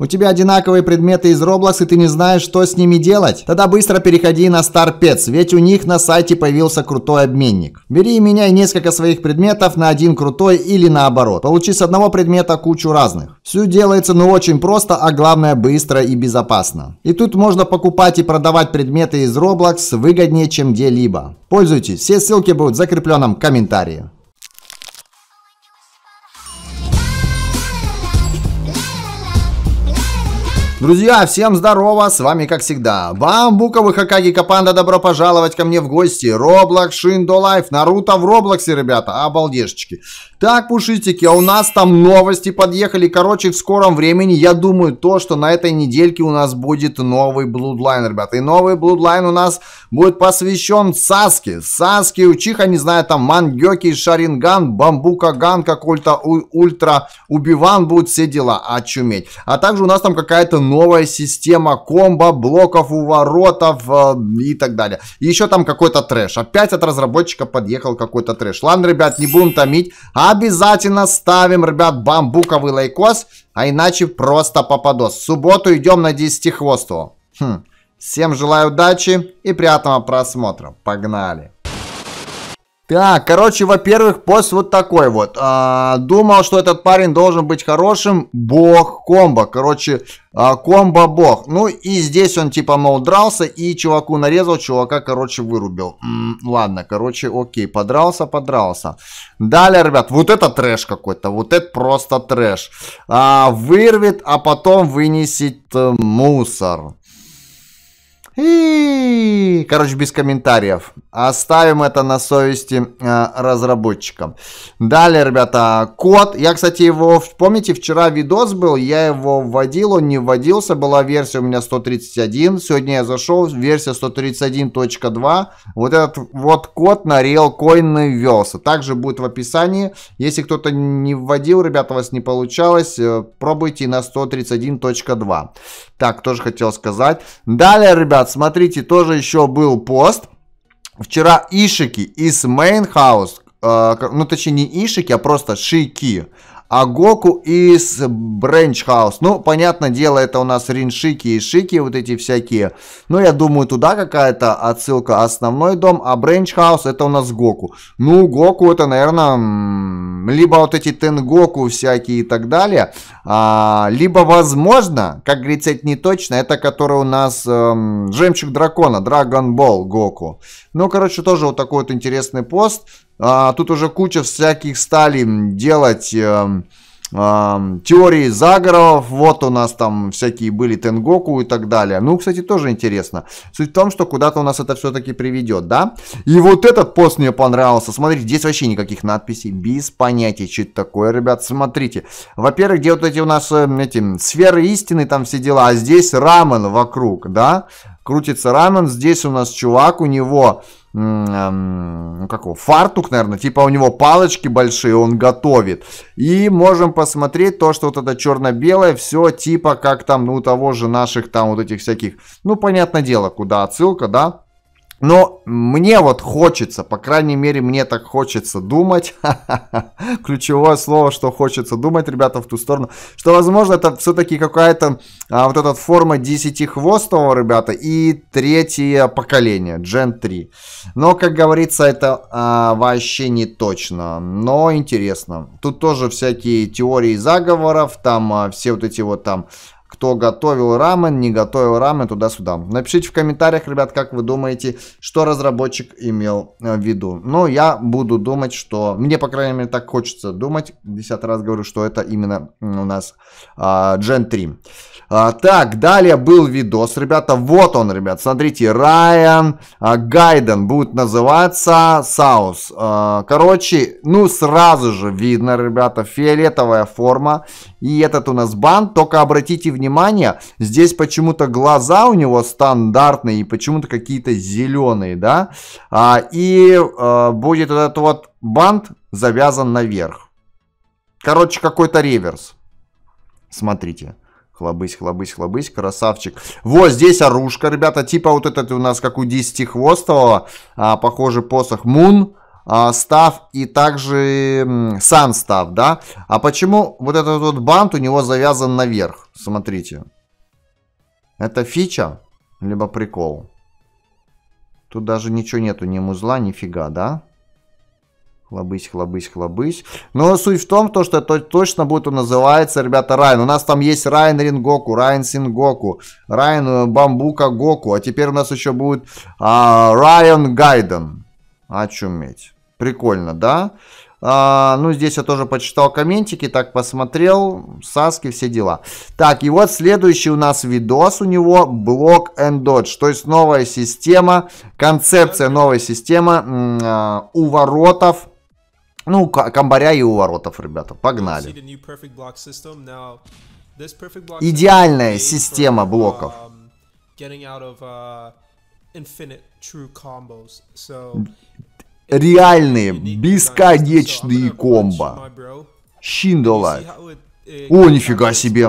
У тебя одинаковые предметы из Roblox, и ты не знаешь, что с ними делать? Тогда быстро переходи на StarPets, ведь у них на сайте появился крутой обменник. Бери и меняй несколько своих предметов на один крутой или наоборот. Получи с одного предмета кучу разных. Все делается ну очень просто, а главное быстро и безопасно. И тут можно покупать и продавать предметы из Roblox выгоднее, чем где-либо. Пользуйтесь, все ссылки будут в закрепленном комментарии. Друзья, всем здорово, с вами как всегда Бамбуковый Хакаги Капанда, добро пожаловать ко мне в гости Роблокс, Шиндо Лайф, Наруто в Роблоксе, ребята, обалдешечки Так, пушистики, а у нас там новости подъехали Короче, в скором времени, я думаю, то, что на этой недельке у нас будет новый Блудлайн, ребята И новый Блудлайн у нас будет посвящен Саске Саске, Учиха, не знаю, там Мангёки, Шаринган, Бамбука Ган, какой-то Ультра Убиван будут все дела, очуметь А также у нас там какая-то новая система комбо, блоков у воротов э, и так далее. И еще там какой-то трэш. Опять от разработчика подъехал какой-то трэш. Ладно, ребят, не будем томить. Обязательно ставим, ребят, бамбуковый лайкос, а иначе просто попадос. В субботу идем на 10 хвосту. Хм. Всем желаю удачи и приятного просмотра. Погнали! Так, короче, во-первых, пост вот такой вот. А, думал, что этот парень должен быть хорошим. Бог комбо. Короче, а, комбо бог. Ну и здесь он типа, мол, дрался и чуваку нарезал, чувака, короче, вырубил. М -м, ладно, короче, окей, подрался, подрался. Далее, ребят, вот это трэш какой-то. Вот это просто трэш. А, вырвет, а потом вынесет э, мусор. И, короче, без комментариев. Оставим это на совести э, разработчикам. Далее, ребята, код. Я, кстати, его, помните, вчера видос был, я его вводил, он не вводился, была версия у меня 131. Сегодня я зашел, версия 131.2. Вот этот вот код на RealCoin ввелся. Также будет в описании. Если кто-то не вводил, ребята, у вас не получалось, э, пробуйте на 131.2. Так, тоже хотел сказать. Далее, ребят, смотрите, тоже еще был пост. Вчера Ишики из Мейнхаус, э, ну точнее не Ишики, а просто Шики, Агоку из Бренч Хаус. Ну, понятное дело, это у нас Риншики и Шики, вот эти всякие. Но ну, я думаю, туда какая-то отсылка основной дом, а Бренч Хаус это у нас Гоку. Ну, Гоку это, наверное, либо вот эти Тенгоку всякие и так далее, а, либо, возможно, как говорится, это не точно, это который у нас эм, Жемчуг Дракона, Драгон Ball Гоку. Ну, короче, тоже вот такой вот интересный пост. А, тут уже куча всяких стали делать э, э, теории заговоров. Вот у нас там всякие были Тенгоку и так далее. Ну, кстати, тоже интересно. Суть в том, что куда-то у нас это все-таки приведет, да? И вот этот пост мне понравился. Смотрите, здесь вообще никаких надписей. Без понятия, что это такое, ребят. Смотрите. Во-первых, где вот эти у нас эм, эти сферы истины, там все дела. А здесь рамен вокруг, да? Крутится рамен. Здесь у нас чувак, у него ну, как его, фартук, наверное, типа у него палочки большие, он готовит. И можем посмотреть то, что вот это черно-белое, все типа как там, ну, у того же наших там вот этих всяких, ну, понятное дело, куда отсылка, да, но мне вот хочется, по крайней мере, мне так хочется думать, ключевое слово, что хочется думать, ребята, в ту сторону, что, возможно, это все-таки какая-то а, вот эта форма десятихвостого, ребята, и третье поколение, Gen 3. Но, как говорится, это а, вообще не точно, но интересно. Тут тоже всякие теории заговоров, там а, все вот эти вот там кто готовил рамен, не готовил рамен, туда-сюда. Напишите в комментариях, ребят, как вы думаете, что разработчик имел э, в виду. Но я буду думать, что... Мне, по крайней мере, так хочется думать. Десятый раз говорю, что это именно у нас а, Gen 3. А, так, далее был видос, ребята. Вот он, ребят. Смотрите, Райан а, Гайден будет называться Саус. А, короче, ну сразу же видно, ребята, фиолетовая форма. И этот у нас бан. Только обратите внимание, здесь почему-то глаза у него стандартные и почему-то какие-то зеленые, да? А, и а, будет этот вот бант завязан наверх. Короче, какой-то реверс. Смотрите. Хлобысь, хлобысь, хлобысь, красавчик. Вот здесь оружка, ребята, типа вот этот у нас как у десятихвостого, а, похоже, посох Мун а, став и также Сан став, да? А почему вот этот вот бант у него завязан наверх? Смотрите. Это фича, либо прикол. Тут даже ничего нету, ни музла, ни фига, да? Хлобысь, хлобысь, хлобысь. Но суть в том, то, что это точно будет он называется, ребята, Райан. У нас там есть Райан Рингоку, Райан Сингоку, Райан э, Бамбука Гоку. А теперь у нас еще будет а, Райан Гайден. Очуметь. Прикольно, да? А, ну, здесь я тоже почитал комментики, так посмотрел, Саски, все дела. Так, и вот следующий у нас видос, у него блок and Dodge, то есть новая система, концепция новой системы а, у воротов ну, комбаря и у воротов, ребята. Погнали. Идеальная система блоков. Um, uh, Реальные, бесконечные комбо. Шиндолай. О, нифига себе.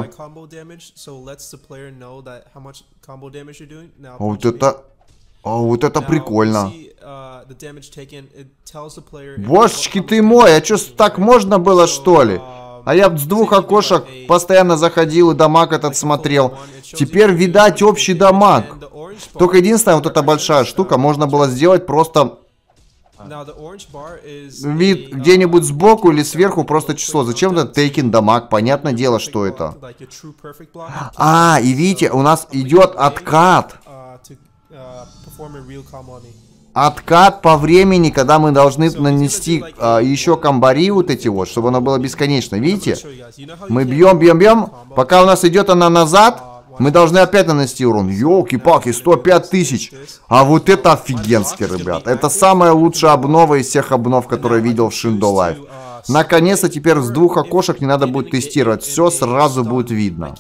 А вот это... А вот это прикольно. Божечки ты мой, а чё так можно было что ли? Um, а я с двух окошек постоянно заходил и дамаг этот смотрел. Теперь видать общий дамаг. Только единственная вот эта большая штука, uh, можно было сделать просто вид uh, где-нибудь сбоку или сверху просто число. Зачем это taking дамаг? Понятное дело, что это. А, и видите, у нас идет откат. Uh, откат по времени, когда мы должны нанести э, а, еще комбари вот эти вот, чтобы оно было бесконечно. Видите? Мы бьем, бьем, бьем. А, Пока у нас идет она назад, а, мы должны опять нанести урон. Ёлки-палки, 105 тысяч. А вот это офигенски, ребят. Это самая лучшая обнова из всех обнов, которые видел в Shindo Life. Наконец-то теперь с двух окошек не надо будет тестировать. Все сразу будет видно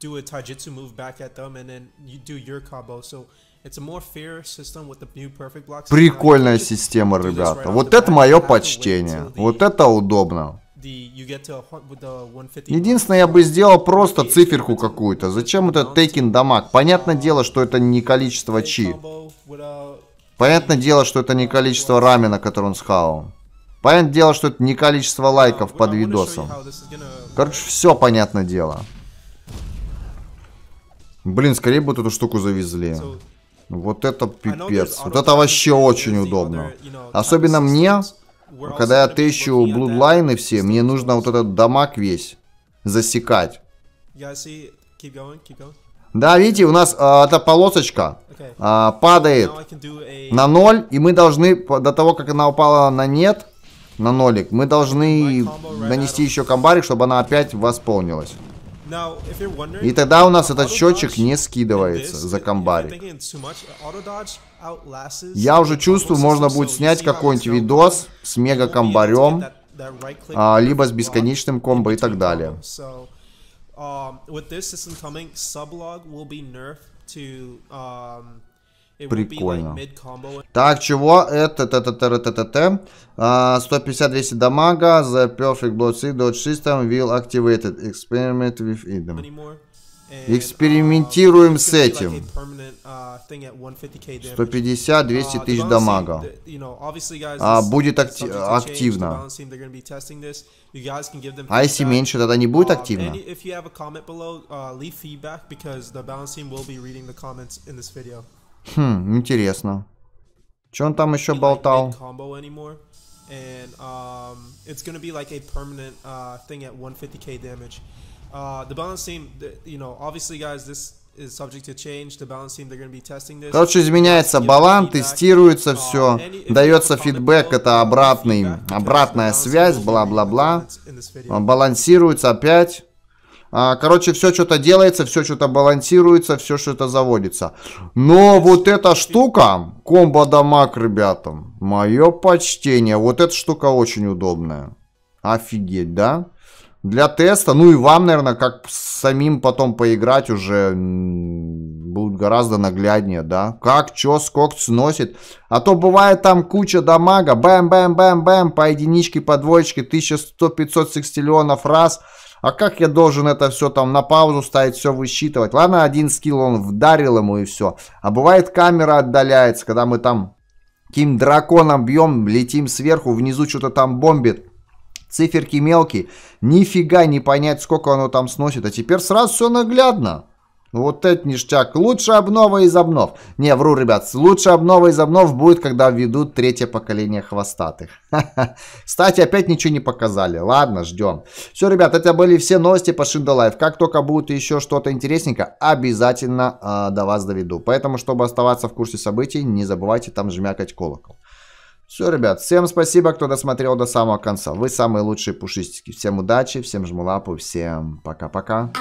do a taijutsu move back at them, and then you do your combo. So it's a more fair system with the new perfect blocks. Прикольная система, ребята. Вот это мое почтение. Вот это удобно. Единственное, я бы сделал просто циферку какую-то. Зачем это тейкин uh, дамаг? Uh, понятное дело, что это не uh, количество чи. Понятное дело, что это не количество рамена, который он схавал. Понятное дело, что это не количество лайков под видосом. Короче, все понятное дело. Блин, скорее бы эту штуку завезли. Вот это пипец. Вот это вообще очень удобно. Особенно мне, когда я тыщу блудлайны все, мне нужно вот этот дамаг весь засекать. Да, видите, у нас э, эта полосочка э, падает на ноль, и мы должны, до того, как она упала на нет, на нолик, мы должны нанести еще комбарик, чтобы она опять восполнилась. И тогда у нас этот счетчик не скидывается за комбари. Я уже чувствую, можно будет снять какой-нибудь видос с мега комбарем, а, либо с бесконечным комбо и так далее. Прикольно. Так, чего? Это, т, т, т, т, т, т. 150-200 а, дамага. The perfect blood seed dodge system will activated. Experiment with item. Экспериментируем uh, с этим. 150-200 uh, uh, тысяч дамага. А будет акти активно. А если меньше, тогда не будет активно? Хм, интересно. Че он там еще болтал? And um, it's gonna be like a permanent uh, thing at 150k damage. Uh, the balance team, you know, obviously, guys, this is subject to change. The balance team, they're gonna be testing this. Короче, изменяется баланс, тестируется все, дается фидбэк, это обратный, обратная связь, бла-бла-бла. Он балансируется опять. А, короче, все что-то делается, все что-то балансируется, все что-то заводится. Но вот эта штука, комбо дамаг, ребятам, мое почтение. Вот эта штука очень удобная. Офигеть, да? Для теста, ну и вам, наверное, как самим потом поиграть уже будет гораздо нагляднее, да? Как, что сколько сносит. А то бывает там куча дамага, бэм-бэм-бэм-бэм, по единичке, по двоечке, 1100-500 секстиллионов раз – а как я должен это все там на паузу ставить, все высчитывать? Ладно, один скилл он вдарил ему и все. А бывает камера отдаляется, когда мы там каким драконом бьем, летим сверху, внизу что-то там бомбит. Циферки мелкие. Нифига не понять, сколько оно там сносит. А теперь сразу все наглядно. Ну, вот это ништяк. Лучше обнова из обнов. Не, вру, ребят. Лучше обнова из обнов будет, когда введут третье поколение хвостатых. Кстати, опять ничего не показали. Ладно, ждем. Все, ребят, это были все новости по Шиндалайф. Как только будет еще что-то интересненькое, обязательно э, до вас доведу. Поэтому, чтобы оставаться в курсе событий, не забывайте там жмякать колокол. Все, ребят, всем спасибо, кто досмотрел до самого конца. Вы самые лучшие пушистики. Всем удачи, всем жму лапу, всем пока-пока.